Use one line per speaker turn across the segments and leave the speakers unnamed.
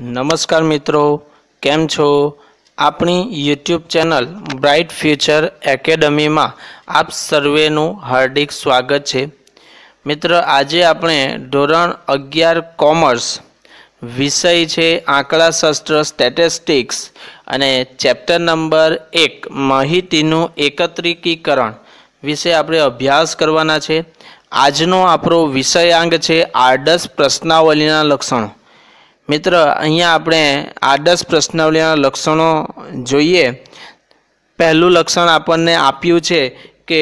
નમસ્કાર મિત્રો કેમ છો આપણી યુટ્યુબ ચેનલ બ્રાઇટ ફ્યુચર એકેડમીમાં આપ સર્વેનું હાર્દિક સ્વાગત છે મિત્ર આજે આપણે ધોરણ અગિયાર કોમર્સ વિષય છે આંકડાશાસ્ત્ર સ્ટેટિસ્ટિક્સ અને ચેપ્ટર નંબર એક માહિતીનું એકત્રિકીકરણ વિશે આપણે અભ્યાસ કરવાના છે આજનો આપણો વિષયાંગ છે આડસ પ્રશ્નાવલીના લક્ષણો મિત્ર અહીંયા આપણે આદર્શ પ્રશ્નાવલીના લક્ષણો જોઈએ પહેલું લક્ષણ આપણને આપ્યું છે કે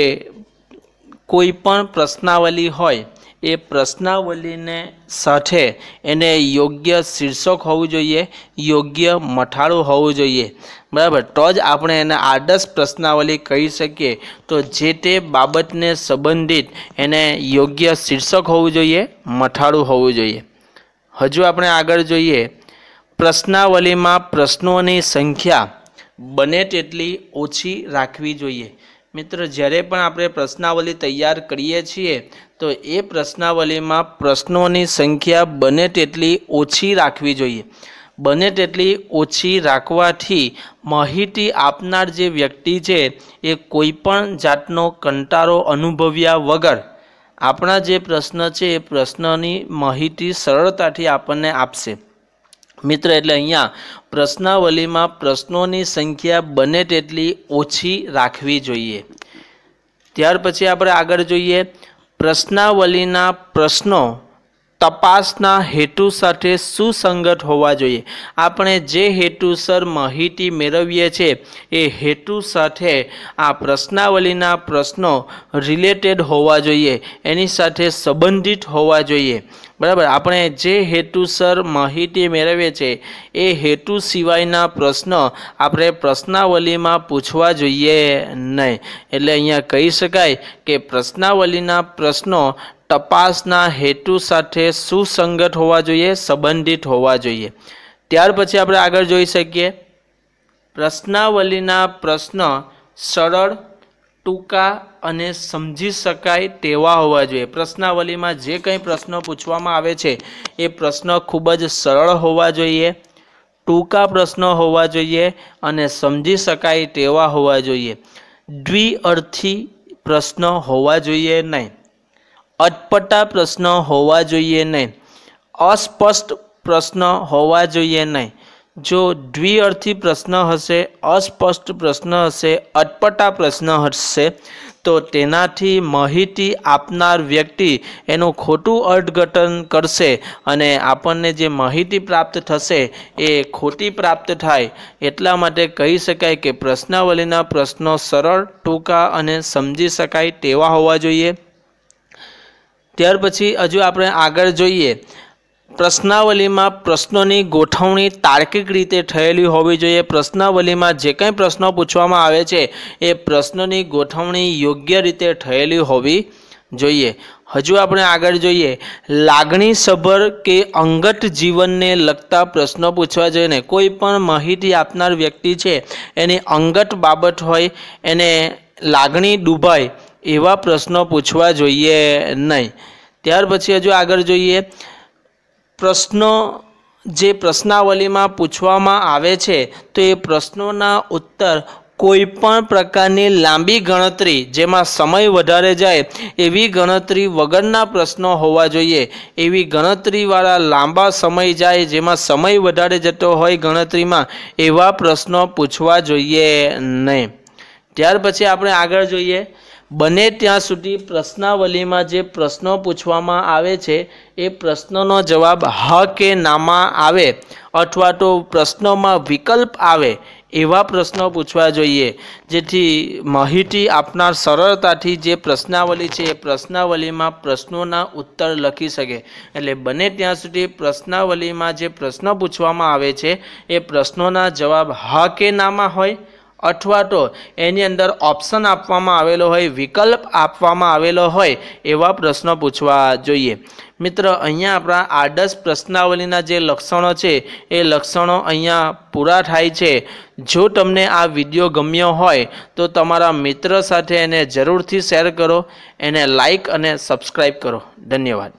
કોઈ પણ પ્રશ્નાવલી હોય એ પ્રશ્નાવલીને સાથે એને યોગ્ય શીર્ષક હોવું જોઈએ યોગ્ય મઠાળું હોવું જોઈએ બરાબર તો જ આપણે એને આદર્શ પ્રશ્નાવલી કહી શકીએ તો જે તે બાબતને સંબંધિત એને યોગ્ય શીર્ષક હોવું જોઈએ મઠાળું હોવું જોઈએ હજુ આપણે આગળ જોઈએ પ્રશ્નાવલીમાં પ્રશ્નોની સંખ્યા બને તેટલી ઓછી રાખવી જોઈએ મિત્ર જ્યારે પણ આપણે પ્રશ્નાવલી તૈયાર કરીએ છીએ તો એ પ્રશ્નાવલીમાં પ્રશ્નોની સંખ્યા બને તેટલી ઓછી રાખવી જોઈએ બને તેટલી ઓછી રાખવાથી માહિતી આપનાર જે વ્યક્તિ છે એ કોઈપણ જાતનો કંટારો અનુભવ્યા વગર આપણા જે પ્રશ્ન છે એ પ્રશ્નની માહિતી સરળતાથી આપણને આપશે મિત્ર એટલે અહીંયા પ્રશ્નાવલીમાં પ્રશ્નોની સંખ્યા બને તેટલી ઓછી રાખવી જોઈએ ત્યાર પછી આપણે આગળ જોઈએ પ્રશ્નાવલીના પ્રશ્નો તપાસના હેતુ સાથે સુસંગત હોવા જોઈએ આપણે જે હેતુસર માહિતી મેળવીએ છીએ એ હેતુ સાથે આ પ્રશ્નાવલીના પ્રશ્નો રિલેટેડ હોવા જોઈએ એની સાથે સંબંધિત હોવા જોઈએ બરાબર આપણે જે હેતુસર માહિતી મેળવીએ છીએ એ હેતુ સિવાયના પ્રશ્નો આપણે પ્રશ્નાવલીમાં પૂછવા જોઈએ નહીં એટલે અહીંયા કહી શકાય કે પ્રશ્નાવલીના પ્રશ્નો તપાસના હેતુ સાથે સુસંગત હોવા જોઈએ સંબંધિત હોવા જોઈએ ત્યાર પછી આપણે આગળ જોઈ શકીએ પ્રશ્નાવલીના પ્રશ્ન સરળ ટૂંકા અને સમજી શકાય તેવા હોવા જોઈએ પ્રશ્નાવલીમાં જે કંઈ પ્રશ્નો પૂછવામાં આવે છે એ પ્રશ્ન ખૂબ જ સરળ હોવા જોઈએ ટૂંકા પ્રશ્નો હોવા જોઈએ અને સમજી શકાય તેવા હોવા જોઈએ દ્વિઅર્થી પ્રશ્ન હોવા જોઈએ નહીં અટપટા પ્રશ્ન હોવા જોઈએ નહીં અસ્પષ્ટ પ્રશ્ન હોવા જોઈએ નહીં જો દ્વિઅર્થી પ્રશ્ન હશે અસ્પષ્ટ પ્રશ્ન હશે અટપટા પ્રશ્ન હશે તો તેનાથી માહિતી આપનાર વ્યક્તિ એનું ખોટું અર્થઘટન કરશે અને આપણને જે માહિતી પ્રાપ્ત થશે એ ખોટી પ્રાપ્ત થાય એટલા માટે કહી શકાય કે પ્રશ્નાવલીના પ્રશ્નો સરળ ટૂંકા અને સમજી શકાય તેવા હોવા જોઈએ ત્યાર પછી હજુ આપણે આગળ જોઈએ પ્રશ્નાવલીમાં પ્રશ્નોની ગોઠવણી તાર્કિક રીતે થયેલી હોવી જોઈએ પ્રશ્નાવલીમાં જે કંઈ પ્રશ્નો પૂછવામાં આવે છે એ પ્રશ્નોની ગોઠવણી યોગ્ય રીતે થયેલી હોવી જોઈએ હજુ આપણે આગળ જોઈએ લાગણીસભર કે અંગત જીવનને લગતા પ્રશ્નો પૂછવા જોઈએ ને કોઈ પણ માહિતી આપનાર વ્યક્તિ છે એની અંગત બાબત હોય એને લાગણી ડૂબાય એવા પ્રશ્નો પૂછવા જોઈએ નહીં ત્યાર પછી હજુ આગળ જોઈએ પ્રશ્નો જે પ્રશ્નાવલીમાં પૂછવામાં આવે છે તો એ પ્રશ્નોના ઉત્તર કોઈપણ પ્રકારની લાંબી ગણતરી જેમાં સમય વધારે જાય એવી ગણતરી વગરના પ્રશ્નો હોવા જોઈએ એવી ગણતરીવાળા લાંબા સમય જાય જેમાં સમય વધારે જતો હોય ગણતરીમાં એવા પ્રશ્નો પૂછવા જોઈએ નહીં ત્યાર પછી આપણે આગળ જોઈએ બને ત્યાં સુધી પ્રશ્નાવલીમાં જે પ્રશ્નો પૂછવામાં આવે છે એ પ્રશ્નોનો જવાબ હ કે નામાં આવે અથવા તો પ્રશ્નોમાં વિકલ્પ આવે એવા પ્રશ્નો પૂછવા જોઈએ જેથી માહિતી આપનાર સરળતાથી જે પ્રશ્નાવલી છે એ પ્રશ્નાવલીમાં પ્રશ્નોના ઉત્તર લખી શકે એટલે બને ત્યાં સુધી પ્રશ્નાવલીમાં જે પ્રશ્નો પૂછવામાં આવે છે એ પ્રશ્નોના જવાબ હ કે નામાં હોય અથવા તો એની અંદર ઓપ્શન આપવામાં આવેલો હોય વિકલ્પ આપવામાં આવેલો હોય એવા પ્રશ્નો પૂછવા જોઈએ મિત્ર અહીંયા આપણા આદર્શ પ્રશ્નાવલીના જે લક્ષણો છે એ લક્ષણો અહીંયા પૂરા થાય છે જો તમને આ વિડીયો ગમ્યો હોય તો તમારા મિત્ર સાથે એને જરૂરથી શેર કરો એને લાઈક અને સબસ્ક્રાઈબ કરો ધન્યવાદ